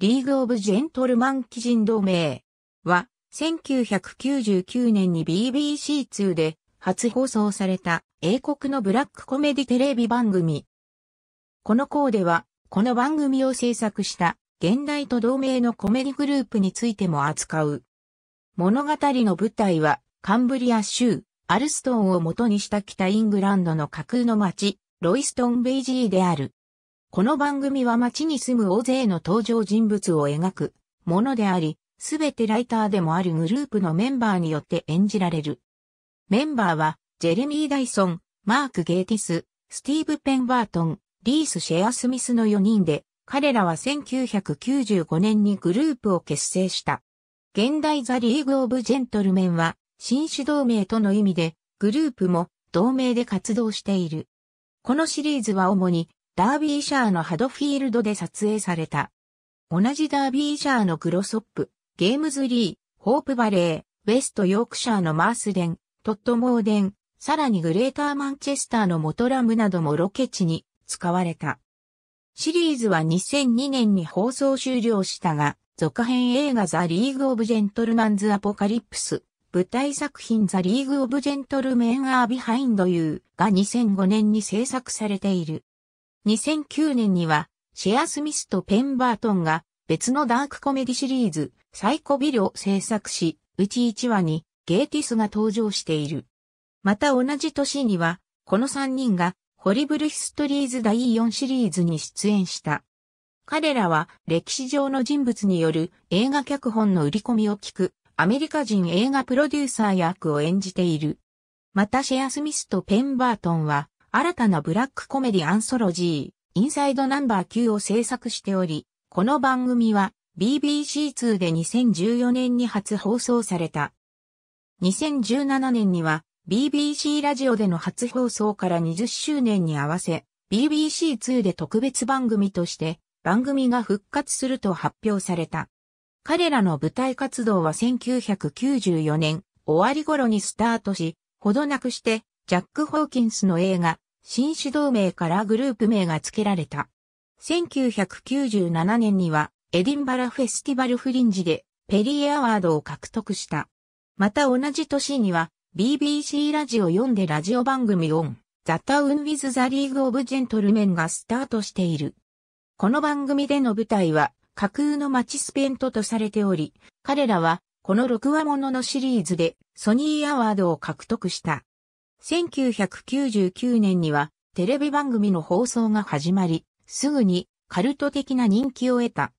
リーグ・オブ・ジェントルマン貴人同盟は、1999年に BBC2 で初放送された英国のブラックコメディテレビ番組。このコーデは、この番組を制作した現代と同盟のコメディグループについても扱う。物語の舞台は、カンブリア州、アルストンを元にした北イングランドの架空の街ロイストン・ベイジーである。この番組は街に住む大勢の登場人物を描くものであり、すべてライターでもあるグループのメンバーによって演じられる。メンバーは、ジェレミー・ダイソン、マーク・ゲイティス、スティーブ・ペンバートン、リース・シェア・スミスの4人で、彼らは1995年にグループを結成した。現代ザ・リーグ・オブ・ジェントルメンは、新種同盟との意味で、グループも同盟で活動している。このシリーズは主にダービーシャーのハドフィールドで撮影された。同じダービーシャーのグロソップ、ゲームズリー、ホープバレー、ウェストヨークシャーのマースデン、トットモーデン、さらにグレーターマンチェスターのモトラムなどもロケ地に使われた。シリーズは2002年に放送終了したが、続編映画ザ・リーグ・オブ・ジェントルマンズ・アポカリプス、舞台作品ザ・リーグ・オブ・ジェントルメン・アー・ビハインド・ユーが2005年に制作されている。2009年には、シェアスミスとペンバートンが別のダークコメディシリーズ、サイコビルを制作し、うち1話にゲーティスが登場している。また同じ年には、この3人がホリブルヒストリーズ第4シリーズに出演した。彼らは歴史上の人物による映画脚本の売り込みを聞くアメリカ人映画プロデューサー役を演じている。またシェアスミスとペンバートンは新たなブラックコメディアンソロジー、インサイドナンバー9を制作しており、この番組は BBC2 で2014年に初放送された。2017年には BBC ラジオでの初放送から20周年に合わせ、BBC2 で特別番組として番組が復活すると発表された。彼らの舞台活動は1994年終わり頃にスタートし、ほどなくしてジャック・ホーキンスの映画新主同盟からグループ名が付けられた。1997年には、エディンバラフェスティバルフリンジで、ペリーアワードを獲得した。また同じ年には、BBC ラジオ4でラジオ番組オン、ザ・タウン・ウィズ・ザ・リーグ・オブ・ジェントルメンがスタートしている。この番組での舞台は、架空の街スペントとされており、彼らは、この6話もののシリーズで、ソニーアワードを獲得した。1999年にはテレビ番組の放送が始まり、すぐにカルト的な人気を得た。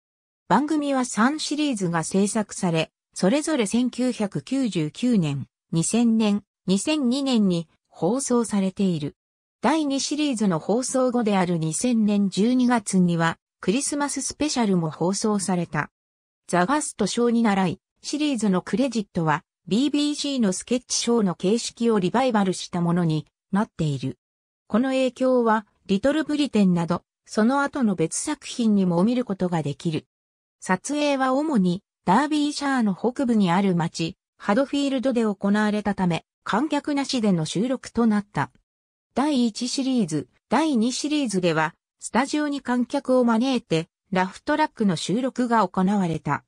番組は3シリーズが制作され、それぞれ1999年、2000年、2002年に放送されている。第2シリーズの放送後である2000年12月には、クリスマススペシャルも放送された。ザ・ファスト賞に習い、シリーズのクレジットは、BBC のスケッチショーの形式をリバイバルしたものになっている。この影響は、リトルブリテンなど、その後の別作品にも見ることができる。撮影は主に、ダービーシャーの北部にある町、ハドフィールドで行われたため、観客なしでの収録となった。第1シリーズ、第2シリーズでは、スタジオに観客を招いて、ラフトラックの収録が行われた。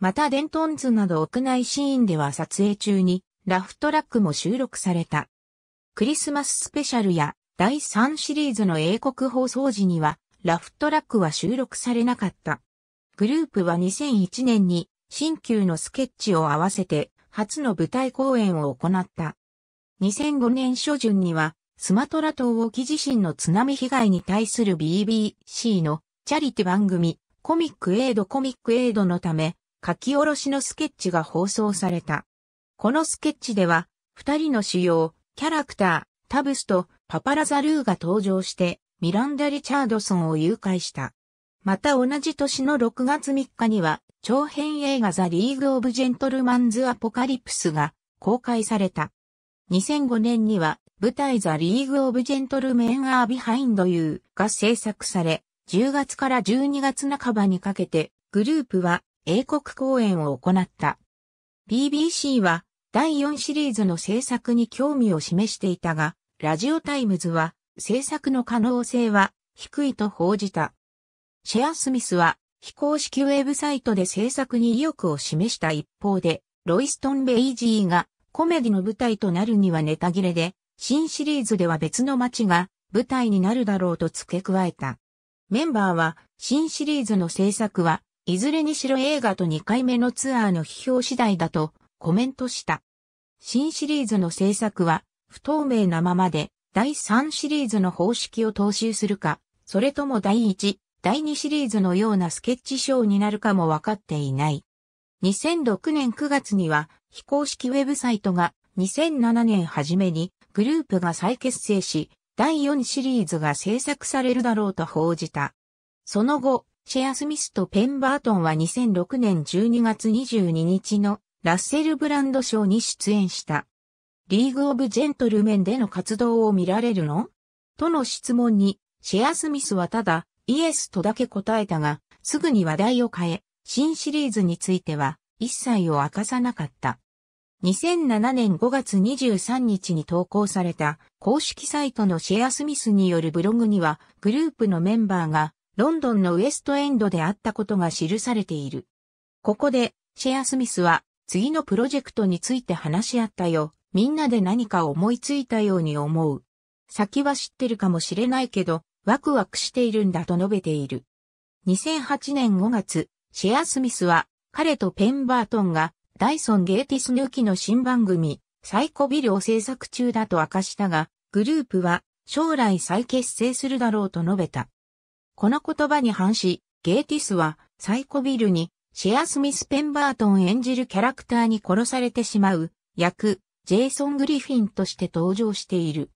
またデントンズなど屋内シーンでは撮影中にラフトラックも収録された。クリスマススペシャルや第3シリーズの英国放送時にはラフトラックは収録されなかった。グループは2001年に新旧のスケッチを合わせて初の舞台公演を行った。2005年初旬にはスマトラ島沖地震の津波被害に対する BBC のチャリティ番組コミックエイドコミックエイドのため書き下ろしのスケッチが放送された。このスケッチでは、二人の主要、キャラクター、タブスとパパラザルーが登場して、ミランダ・リチャードソンを誘拐した。また同じ年の6月3日には、長編映画ザ・リーグ・オブ・ジェントルマンズ・アポカリプスが公開された。2005年には、舞台ザ・リーグ・オブ・ジェントルメン・アー・ビハインド・ユーが制作され、10月から12月半ばにかけて、グループは英国公演を行った。BBC は第4シリーズの制作に興味を示していたが、ラジオタイムズは制作の可能性は低いと報じた。シェア・スミスは非公式ウェブサイトで制作に意欲を示した一方で、ロイストン・ベイジーがコメディの舞台となるにはネタ切れで、新シリーズでは別の街が舞台になるだろうと付け加えた。メンバーは新シリーズの制作はいずれにしろ映画と2回目のツアーの批評次第だとコメントした。新シリーズの制作は不透明なままで第3シリーズの方式を踏襲するか、それとも第1、第2シリーズのようなスケッチショーになるかも分かっていない。2006年9月には非公式ウェブサイトが2007年初めにグループが再結成し、第4シリーズが制作されるだろうと報じた。その後、シェアスミスとペンバートンは2006年12月22日のラッセルブランド賞に出演した。リーグ・オブ・ジェントルメンでの活動を見られるのとの質問に、シェアスミスはただ、イエスとだけ答えたが、すぐに話題を変え、新シリーズについては、一切を明かさなかった。2007年5月23日に投稿された公式サイトのシェアスミスによるブログにはグループのメンバーがロンドンのウエストエンドであったことが記されている。ここで、シェア・スミスは、次のプロジェクトについて話し合ったよ。みんなで何か思いついたように思う。先は知ってるかもしれないけど、ワクワクしているんだと述べている。2008年5月、シェア・スミスは、彼とペンバートンが、ダイソン・ゲーティス抜きの新番組、サイコビルを制作中だと明かしたが、グループは、将来再結成するだろうと述べた。この言葉に反し、ゲーティスはサイコビルにシェアスミス・ペンバートン演じるキャラクターに殺されてしまう役、ジェイソン・グリフィンとして登場している。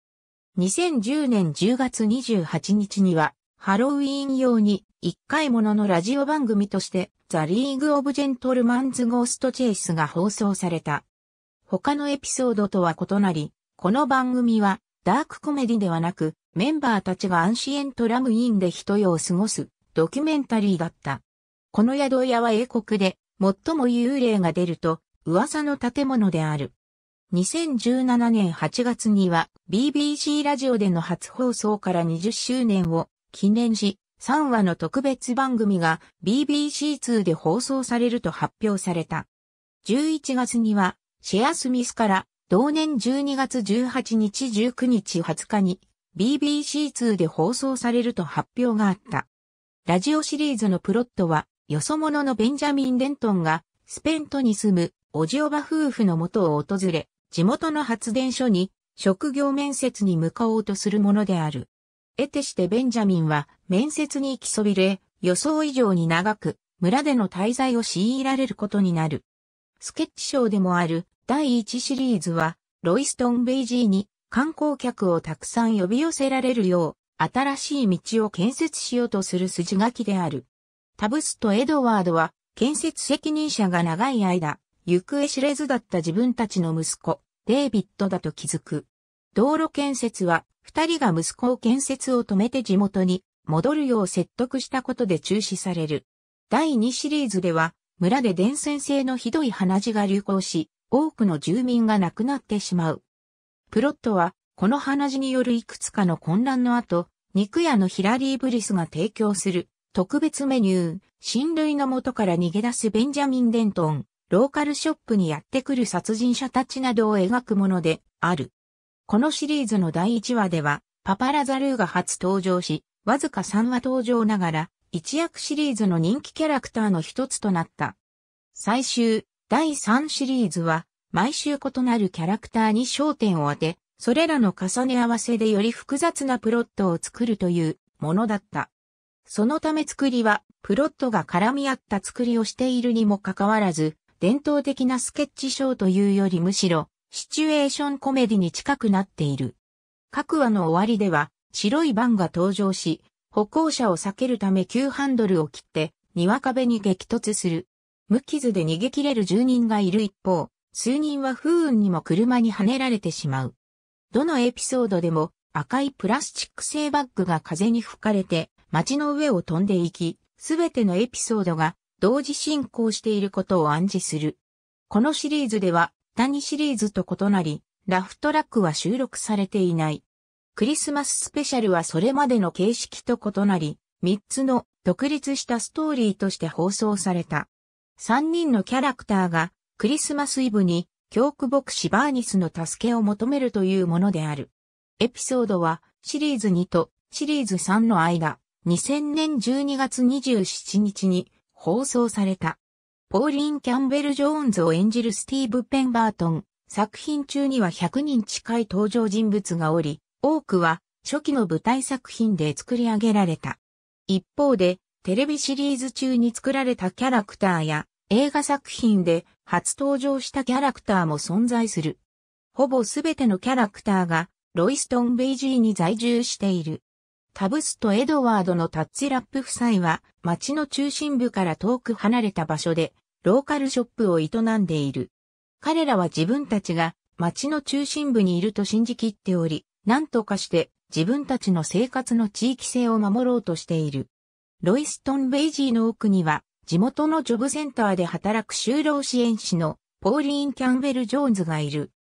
2010年10月28日には、ハロウィーン用に一回もののラジオ番組として、ザ・リーグ・オブ・ジェントルマンズ・ゴースト・チェイスが放送された。他のエピソードとは異なり、この番組はダークコメディではなく、メンバーたちがアンシエントラムインで一夜を過ごすドキュメンタリーだった。この宿屋は英国で最も幽霊が出ると噂の建物である。2017年8月には BBC ラジオでの初放送から20周年を記念し3話の特別番組が BBC2 で放送されると発表された。11月にはシェアスミスから同年12月18日19日20日に BBC2 で放送されると発表があった。ラジオシリーズのプロットは、よそ者のベンジャミン・デントンが、スペントに住む、おじおば夫婦の元を訪れ、地元の発電所に、職業面接に向かおうとするものである。得てしてベンジャミンは、面接に行きそびれ、予想以上に長く、村での滞在を強いられることになる。スケッチショーでもある、第1シリーズは、ロイストン・ベイジーに、観光客をたくさん呼び寄せられるよう、新しい道を建設しようとする筋書きである。タブスとエドワードは、建設責任者が長い間、行方知れずだった自分たちの息子、デイビッドだと気づく。道路建設は、二人が息子を建設を止めて地元に戻るよう説得したことで中止される。第2シリーズでは、村で伝染性のひどい鼻血が流行し、多くの住民が亡くなってしまう。プロットは、この鼻血によるいくつかの混乱の後、肉屋のヒラリー・ブリスが提供する特別メニュー、親類の元から逃げ出すベンジャミン・デントン、ローカルショップにやってくる殺人者たちなどを描くものである。このシリーズの第1話では、パパラザルーが初登場し、わずか3話登場ながら、一躍シリーズの人気キャラクターの一つとなった。最終、第3シリーズは、毎週異なるキャラクターに焦点を当て、それらの重ね合わせでより複雑なプロットを作るというものだった。そのため作りは、プロットが絡み合った作りをしているにもかかわらず、伝統的なスケッチショーというよりむしろ、シチュエーションコメディに近くなっている。各話の終わりでは、白いバンが登場し、歩行者を避けるため急ハンドルを切って、庭壁に激突する。無傷で逃げ切れる住人がいる一方、数人は不運にも車にはねられてしまう。どのエピソードでも赤いプラスチック製バッグが風に吹かれて街の上を飛んでいき、すべてのエピソードが同時進行していることを暗示する。このシリーズでは、谷シリーズと異なり、ラフトラックは収録されていない。クリスマススペシャルはそれまでの形式と異なり、3つの独立したストーリーとして放送された。3人のキャラクターがクリスマスイブに教区牧師バーニスの助けを求めるというものである。エピソードはシリーズ2とシリーズ3の間、2000年12月27日に放送された。ポーリン・キャンベル・ジョーンズを演じるスティーブ・ペンバートン。作品中には100人近い登場人物がおり、多くは初期の舞台作品で作り上げられた。一方で、テレビシリーズ中に作られたキャラクターや映画作品で初登場したキャラクターも存在する。ほぼすべてのキャラクターがロイストン・ベイジーに在住している。タブスとエドワードのタッチラップ夫妻は街の中心部から遠く離れた場所でローカルショップを営んでいる。彼らは自分たちが街の中心部にいると信じきっており、何とかして自分たちの生活の地域性を守ろうとしている。ロイストン・ベイジーの奥には地元のジョブセンターで働く就労支援士のポーリーン・キャンベル・ジョーンズがいる。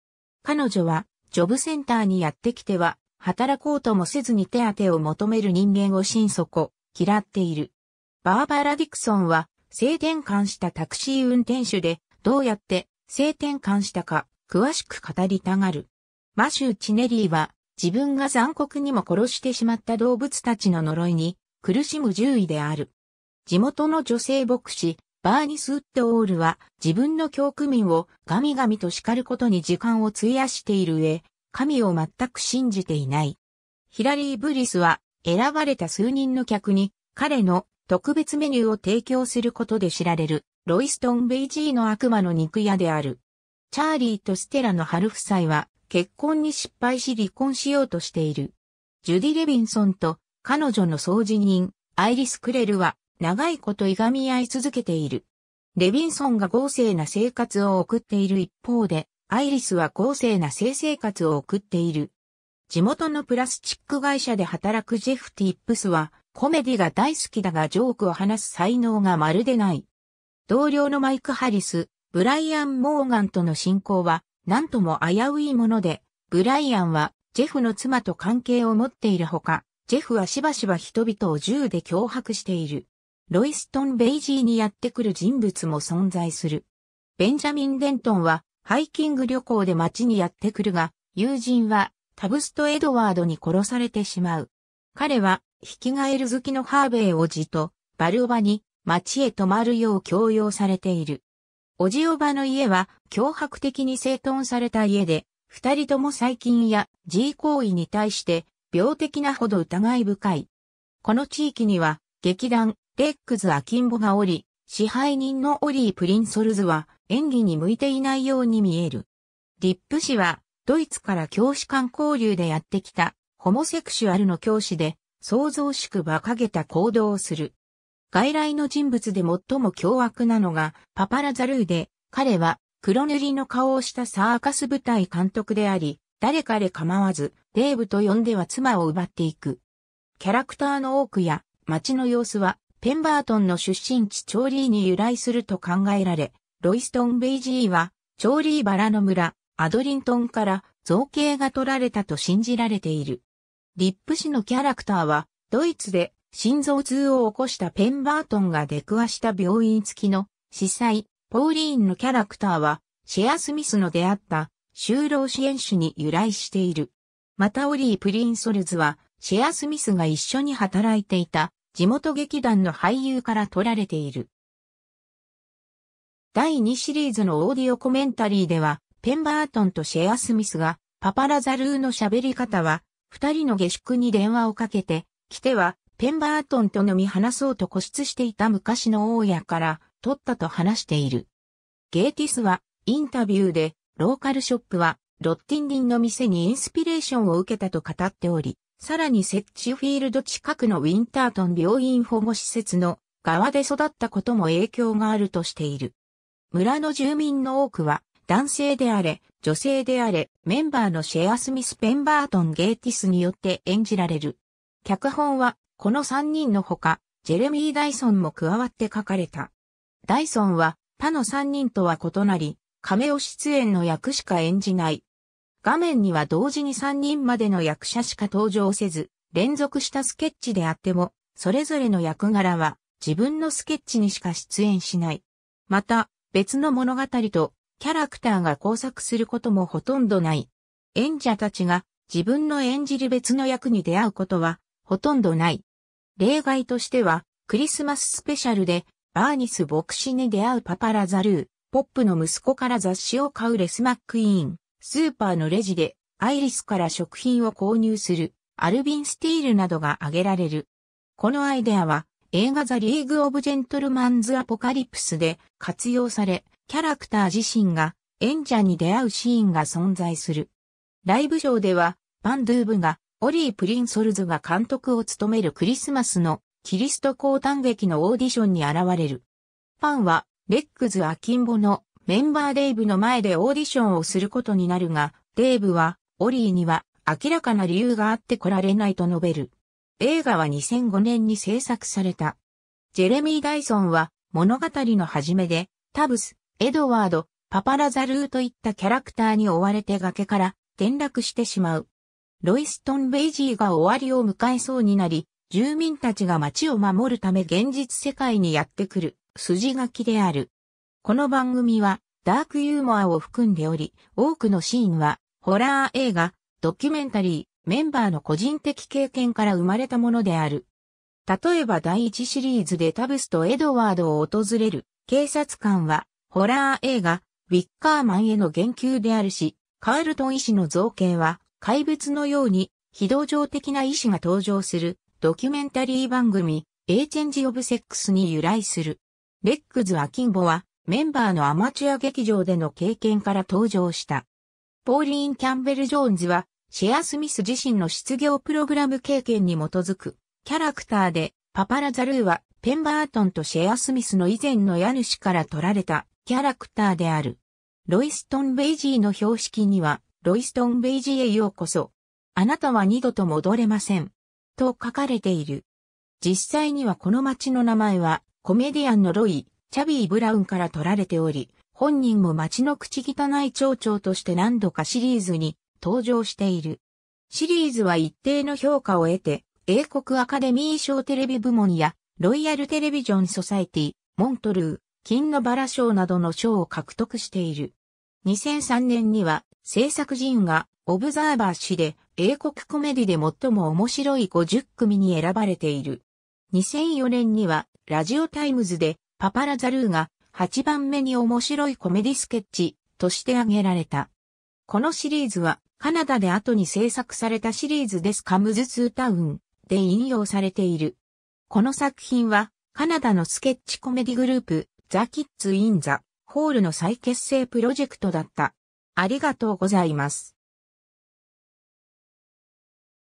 彼女は、ジョブセンターにやってきては、働こうともせずに手当を求める人間を心底、嫌っている。バーバラ・ディクソンは、性転換したタクシー運転手で、どうやって性転換したか、詳しく語りたがる。マシュー・チネリーは、自分が残酷にも殺してしまった動物たちの呪いに、苦しむ獣医である。地元の女性牧師、バーニス・ウッド・オールは自分の教区民を神々と叱ることに時間を費やしている上、神を全く信じていない。ヒラリー・ブリスは選ばれた数人の客に彼の特別メニューを提供することで知られるロイストン・ベイジーの悪魔の肉屋である。チャーリーとステラの春夫妻は結婚に失敗し離婚しようとしている。ジュディ・レビンソンと彼女の掃除人、アイリス・クレルは長いこといがみ合い続けている。レビンソンが豪勢な生活を送っている一方で、アイリスは豪勢な性生活を送っている。地元のプラスチック会社で働くジェフ・ティップスは、コメディが大好きだがジョークを話す才能がまるでない。同僚のマイク・ハリス、ブライアン・モーガンとの進行は、なんとも危ういもので、ブライアンは、ジェフの妻と関係を持っているほか、ジェフはしばしば人々を銃で脅迫している。ロイストン・ベイジーにやってくる人物も存在する。ベンジャミン・デントンはハイキング旅行で街にやってくるが、友人はタブスト・エドワードに殺されてしまう。彼はヒキガエル好きのハーベイおじとバルオバに街へ泊まるよう強要されている。おじオバの家は脅迫的に整頓された家で、二人とも細菌や G 行為に対して病的なほど疑い深い。この地域には劇団レックズ・アキンボがおり、支配人のオリー・プリンソルズは演技に向いていないように見える。リップ氏はドイツから教師間交流でやってきたホモセクシュアルの教師で創造しく馬鹿げた行動をする。外来の人物で最も凶悪なのがパパラザルーで彼は黒塗りの顔をしたサーカス部隊監督であり、誰彼構わず、デーブと呼んでは妻を奪っていく。キャラクターの多くや街の様子はペンバートンの出身地チョーリーに由来すると考えられ、ロイストン・ベイジーは、チョーリーバラの村、アドリントンから造形が取られたと信じられている。リップ氏のキャラクターは、ドイツで心臓痛を起こしたペンバートンが出くわした病院付きの司祭、ポーリーンのキャラクターは、シェア・スミスの出会った就労支援士に由来している。またオリー・プリンソルズは、シェア・スミスが一緒に働いていた地元劇団の俳優から取られている。第2シリーズのオーディオコメンタリーでは、ペンバートンとシェア・スミスが、パパラザルーの喋り方は、二人の下宿に電話をかけて、来ては、ペンバートンと飲み話そうと固執していた昔の大家から、取ったと話している。ゲーティスは、インタビューで、ローカルショップは、ロッティンディンの店にインスピレーションを受けたと語っており、さらにセッチフィールド近くのウィンタートン病院保護施設の側で育ったことも影響があるとしている。村の住民の多くは男性であれ、女性であれ、メンバーのシェアスミス・ペンバートン・ゲイティスによって演じられる。脚本はこの3人のほか、ジェレミー・ダイソンも加わって書かれた。ダイソンは他の3人とは異なり、亀尾出演の役しか演じない画面には同時に3人までの役者しか登場せず、連続したスケッチであっても、それぞれの役柄は自分のスケッチにしか出演しない。また、別の物語とキャラクターが交錯することもほとんどない。演者たちが自分の演じる別の役に出会うことはほとんどない。例外としては、クリスマススペシャルでバーニス牧師に出会うパパラザルー、ポップの息子から雑誌を買うレスマックイーン。スーパーのレジでアイリスから食品を購入するアルビンスティールなどが挙げられる。このアイデアは映画ザ・リーグ・オブ・ジェントルマンズ・アポカリプスで活用され、キャラクター自身が演者に出会うシーンが存在する。ライブショーでは、バンドゥーブが、オリー・プリンソルズが監督を務めるクリスマスのキリスト降誕劇のオーディションに現れる。パンは、レックズ・アキンボのメンバーデイブの前でオーディションをすることになるが、デイブは、オリーには明らかな理由があって来られないと述べる。映画は2005年に制作された。ジェレミー・ダイソンは物語の始めで、タブス、エドワード、パパラザルーといったキャラクターに追われて崖から転落してしまう。ロイストン・ベイジーが終わりを迎えそうになり、住民たちが街を守るため現実世界にやってくる筋書きである。この番組はダークユーモアを含んでおり、多くのシーンはホラー映画、ドキュメンタリー、メンバーの個人的経験から生まれたものである。例えば第1シリーズでタブスとエドワードを訪れる警察官はホラー映画、ウィッカーマンへの言及であるし、カールトン医師の造形は怪物のように非同情的な医師が登場するドキュメンタリー番組、エイチェンジ・オブ・セックスに由来する。レックズ・アキンボはメンバーのアマチュア劇場での経験から登場した。ポーリーン・キャンベル・ジョーンズは、シェア・スミス自身の失業プログラム経験に基づく、キャラクターで、パパラ・ザルーは、ペンバートンとシェア・スミスの以前の家主から取られた、キャラクターである。ロイストン・ベイジーの標識には、ロイストン・ベイジーへようこそ。あなたは二度と戻れません。と書かれている。実際にはこの街の名前は、コメディアンのロイ、チャビー・ブラウンから取られており、本人も街の口汚い町長として何度かシリーズに登場している。シリーズは一定の評価を得て、英国アカデミー賞テレビ部門や、ロイヤルテレビジョンソサイティ、モントルー、金のバラ賞などの賞を獲得している。2003年には、制作陣が、オブザーバー誌で、英国コメディで最も面白い50組に選ばれている。2004年には、ラジオタイムズで、パパラザルーが8番目に面白いコメディスケッチとして挙げられた。このシリーズはカナダで後に制作されたシリーズですカムズツータウンで引用されている。この作品はカナダのスケッチコメディグループザ・キッズ・イン・ザ・ホールの再結成プロジェクトだった。ありがとうございます。